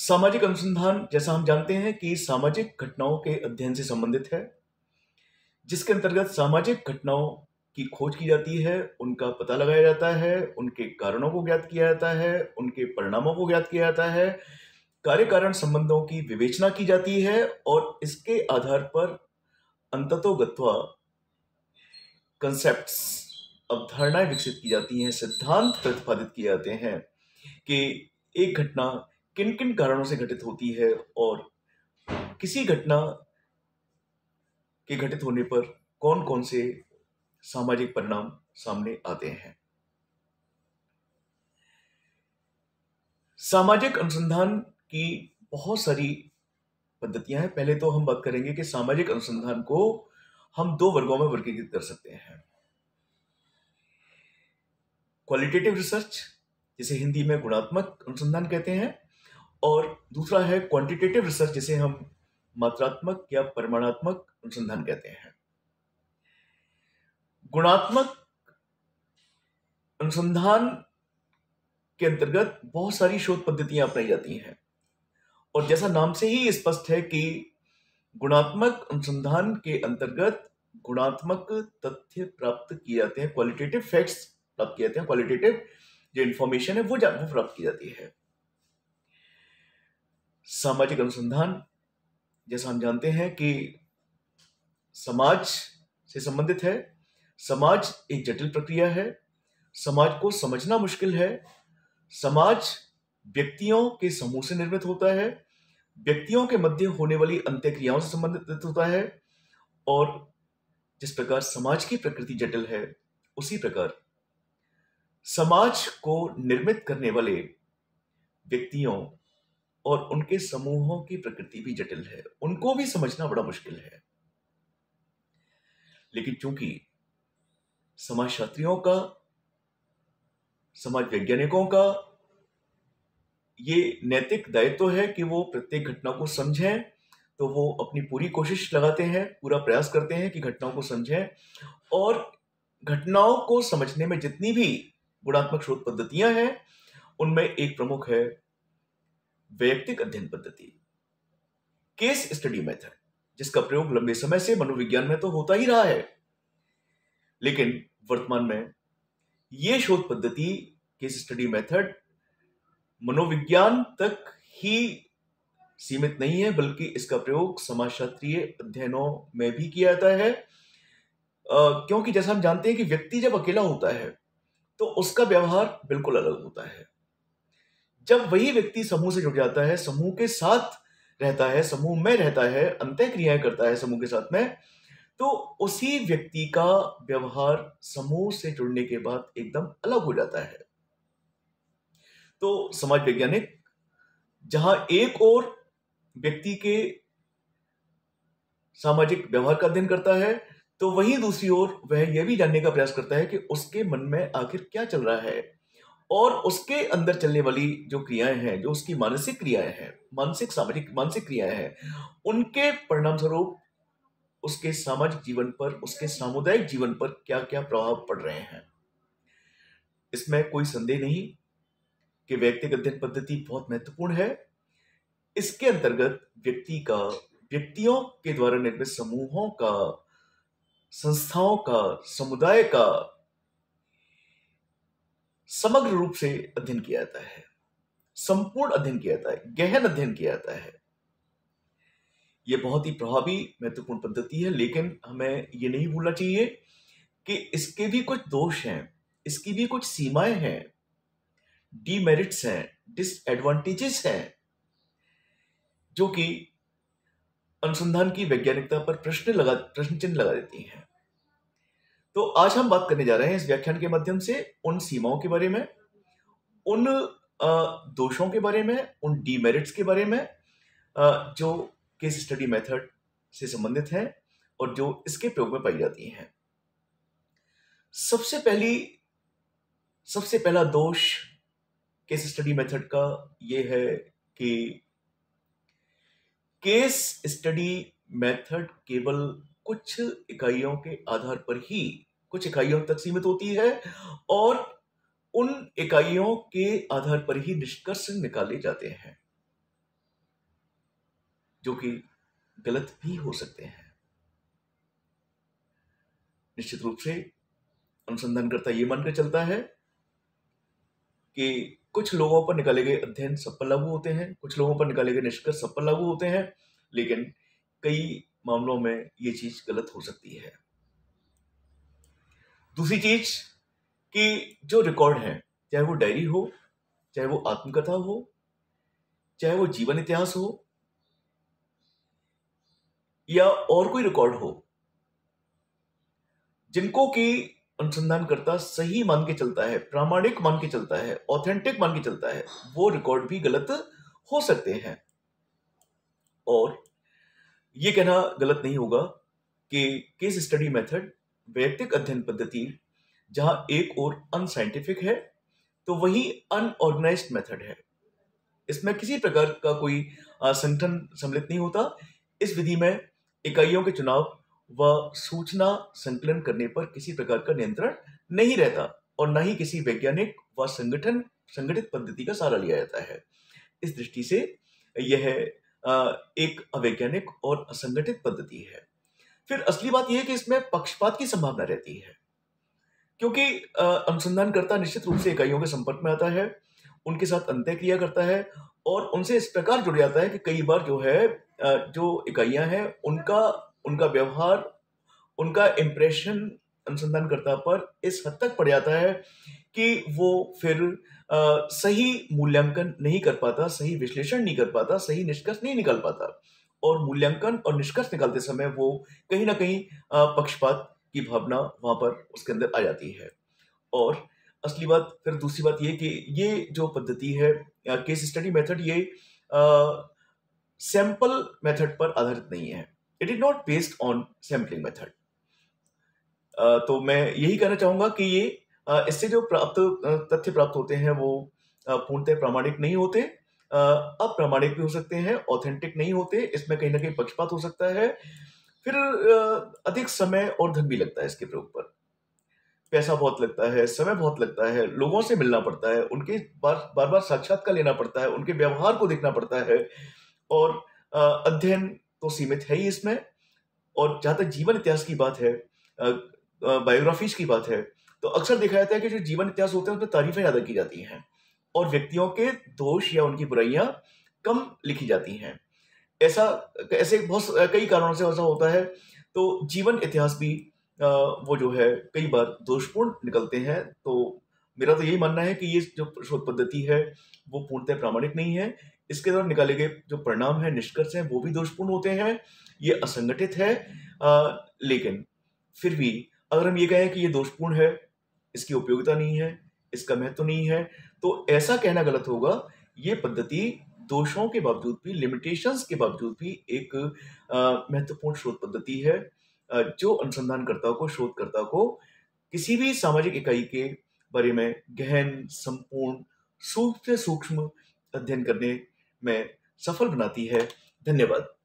सामाजिक अनुसंधान जैसा हम जानते हैं कि सामाजिक घटनाओं के अध्ययन से संबंधित है जिसके अंतर्गत सामाजिक घटनाओं की खोज की जाती है उनका पता लगाया जाता है उनके कारणों को ज्ञात किया जाता है उनके परिणामों को ज्ञात किया जाता है कार्य कारण संबंधों की विवेचना की जाती है और इसके आधार पर अंततोगत्वा कंसेप्ट अवधारणाएं विकसित की जाती हैं सिद्धांत प्रतिपादित किए जाते हैं कि एक घटना किन किन कारणों से घटित होती है और किसी घटना के घटित होने पर कौन कौन से सामाजिक परिणाम सामने आते हैं सामाजिक अनुसंधान की बहुत सारी पद्धतियां हैं पहले तो हम बात करेंगे कि सामाजिक अनुसंधान को हम दो वर्गों में वर्गीकृत कर सकते हैं क्वालिटेटिव रिसर्च जिसे हिंदी में गुणात्मक अनुसंधान कहते हैं और दूसरा है क्वांटिटेटिव रिसर्च जिसे हम मात्रात्मक या परिमाणात्मक अनुसंधान कहते हैं गुणात्मक अनुसंधान के अंतर्गत बहुत सारी शोध पद्धतियां अपनाई जाती हैं और जैसा नाम से ही स्पष्ट है कि गुणात्मक अनुसंधान के अंतर्गत गुणात्मक तथ्य प्राप्त किए जाते हैं क्वालिटेटिव फैक्ट्स प्राप्त किए जाते हैं क्वालिटेटिव जो इन्फॉर्मेशन है वो वो प्राप्त की जाती है सामाजिक अनुसंधान जैसा हम जानते हैं कि समाज से संबंधित है समाज एक जटिल प्रक्रिया है समाज को समझना मुश्किल है समाज व्यक्तियों के समूह से निर्मित होता है व्यक्तियों के मध्य होने वाली अंत्यक्रियाओं से संबंधित होता है और जिस प्रकार समाज की प्रकृति जटिल है उसी प्रकार समाज को निर्मित करने वाले व्यक्तियों और उनके समूहों की प्रकृति भी जटिल है उनको भी समझना बड़ा मुश्किल है लेकिन चूंकि समाजशास्त्रियों का समाज वैज्ञानिकों का ये नैतिक दायित्व तो है कि वो प्रत्येक घटना को समझें तो वो अपनी पूरी कोशिश लगाते हैं पूरा प्रयास करते हैं कि घटनाओं को समझें और घटनाओं को समझने में जितनी भी गुणात्मक शोध पद्धतियां हैं उनमें एक प्रमुख है वैयक्तिक अध्ययन पद्धति केस स्टडी मेथड जिसका प्रयोग लंबे समय से मनोविज्ञान में तो होता ही रहा है लेकिन वर्तमान में यह शोध पद्धति केस स्टडी मेथड मनोविज्ञान तक ही सीमित नहीं है बल्कि इसका प्रयोग समाजशास्त्रीय अध्ययनों में भी किया जाता है क्योंकि जैसा हम जानते हैं कि व्यक्ति जब अकेला होता है तो उसका व्यवहार बिल्कुल अलग होता है जब वही व्यक्ति समूह से जुड़ जाता है समूह के साथ रहता है समूह में रहता है अंत्य क्रियाएं करता है समूह के साथ में तो उसी व्यक्ति का व्यवहार समूह से जुड़ने के बाद एकदम अलग हो जाता है तो समाज वैज्ञानिक जहां एक और व्यक्ति के सामाजिक व्यवहार का अध्ययन करता है तो वहीं दूसरी ओर वह यह भी जानने का प्रयास करता है कि उसके मन में आखिर क्या चल रहा है और उसके अंदर चलने वाली जो क्रियाएं हैं जो उसकी मानसिक क्रियाएं हैं मानसिक सामाजिक मानसिक क्रियाएं हैं उनके परिणाम स्वरूप उसके सामाजिक जीवन पर उसके सामुदायिक जीवन पर क्या क्या प्रभाव पड़ रहे हैं इसमें कोई संदेह नहीं कि व्यक्तिगत अध्ययन पद्धति बहुत महत्वपूर्ण है इसके अंतर्गत व्यक्ति का व्यक्तियों के द्वारा निर्मित समूहों का संस्थाओं का समुदाय का समग्र रूप से अध्ययन किया जाता है संपूर्ण अध्ययन किया जाता है गहन अध्ययन किया जाता है यह बहुत ही प्रभावी महत्वपूर्ण पद्धति है लेकिन हमें यह नहीं भूलना चाहिए कि इसके भी कुछ दोष हैं इसकी भी कुछ सीमाएं हैं डीमेरिट्स हैं डिसएडवांटेजेस हैं जो कि अनुसंधान की वैज्ञानिकता पर प्रश्न लगा प्रश्न चिन्ह लगा देती हैं तो आज हम बात करने जा रहे हैं इस व्याख्यान के माध्यम से उन सीमाओं के बारे में उन दोषों के बारे में उन डीमेरिट्स के बारे में जो केस स्टडी मेथड से संबंधित है और जो इसके प्रयोग में पाई जाती हैं सबसे पहली सबसे पहला दोष केस स्टडी मेथड का ये है कि केस स्टडी मेथड केवल कुछ इकाइयों के आधार पर ही कुछ इकाइयों तक सीमित होती है और उन इकाइयों के आधार पर ही निष्कर्ष निकाले जाते हैं जो कि गलत भी हो सकते हैं निश्चित रूप से अनुसंधानकर्ता ये मानकर चलता है कि कुछ लोगों पर निकाले गए अध्ययन सब पर लागू होते हैं कुछ लोगों पर निकाले गए निष्कर्ष सब पर लागू होते हैं लेकिन कई मामलों में ये चीज गलत हो सकती है दूसरी चीज कि जो रिकॉर्ड है चाहे वो डायरी हो चाहे वो आत्मकथा हो चाहे वो जीवन इतिहास हो या और कोई रिकॉर्ड हो जिनको कि अनुसंधानकर्ता सही मान के चलता है प्रामाणिक मान के चलता है ऑथेंटिक मान के चलता है वो रिकॉर्ड भी गलत हो सकते हैं और ये कहना गलत नहीं होगा कि केस स्टडी मेथड वैयक्तिक अध्ययन पद्धति जहां एक और अनसाइंटिफिक है तो वही अनऑर्गेनाइज मेथड है इसमें किसी प्रकार का कोई संगठन सम्मिलित नहीं होता इस विधि में इकाइयों के चुनाव व सूचना संकलन करने पर किसी प्रकार का नियंत्रण नहीं रहता और न ही किसी वैज्ञानिक व संगठन संगठित पद्धति का सहारा लिया जाता है इस दृष्टि से यह एक अवैज्ञानिक और असंगठित पद्धति है फिर असली बात यह है कि इसमें पक्षपात की संभावना रहती है क्योंकि अनुसंधानकर्ता निश्चित रूप से इकाइयों के संपर्क में आता है उनके साथ अंत्यक्रिया करता है और उनसे इस प्रकार जुड़ जाता है कि कई बार जो है जो इकाइयां हैं उनका उनका व्यवहार उनका इम्प्रेशन अनुसंधानकर्ता पर इस हद तक पड़ जाता है कि वो फिर सही मूल्यांकन नहीं कर पाता सही विश्लेषण नहीं कर पाता सही निष्कर्ष नहीं निकाल पाता और मूल्यांकन और निष्कर्ष निकालते समय वो कहीं ना कहीं पक्षपात की भावना वहां पर उसके अंदर आ जाती है और असली बात फिर दूसरी बात ये कि ये जो पद्धति है केस स्टडी मेथड ये सैंपल मेथड पर आधारित नहीं है it is not based on sampling method तो मैं यही कहना चाहूंगा कि ये इससे जो प्राप्त तथ्य प्राप्त होते हैं वो पूर्णतः प्रामाणिक नहीं होते अप्रामाणिक भी हो सकते हैं ऑथेंटिक नहीं होते इसमें कहीं ना कहीं पक्षपात हो सकता है फिर अधिक समय और धन भी लगता है इसके प्रयोग पर पैसा बहुत लगता है समय बहुत लगता है लोगों से मिलना पड़ता है उनके बार बार बार साक्षात्कार लेना पड़ता है उनके व्यवहार को देखना पड़ता है और अध्ययन तो सीमित है ही इसमें और जहां तक जीवन इतिहास की बात है बायोग्राफीज की बात है तो अक्सर देखा जाता है कि जो जीवन इतिहास होते हैं उसमें तारीफें ज्यादा की जाती हैं और व्यक्तियों के दोष या उनकी बुराइयां कम लिखी जाती हैं ऐसा ऐसे बहुत कई कारणों से ऐसा होता है तो जीवन इतिहास भी वो जो है कई बार दोषपूर्ण निकलते हैं तो मेरा तो यही मानना है कि ये जो शोध पद्धति है वो पूर्णतः प्रामाणिक नहीं है इसके द्वारा निकाले गए जो परिणाम है निष्कर्ष हैं वो भी दोषपूर्ण होते हैं ये असंगठित है आ, लेकिन फिर भी अगर हम ये कहें कि ये दोषपूर्ण है इसकी उपयोगिता नहीं है इसका महत्व तो नहीं है तो ऐसा कहना गलत होगा ये पद्धति दोषों के बावजूद भी लिमिटेशंस के बावजूद भी एक महत्वपूर्ण शोध पद्धति है जो अनुसंधानकर्ता को शोधकर्ता को किसी भी सामाजिक इकाई के बारे में गहन संपूर्ण सूक्ष्म से सूक्ष्म अध्ययन करने में सफल बनाती है धन्यवाद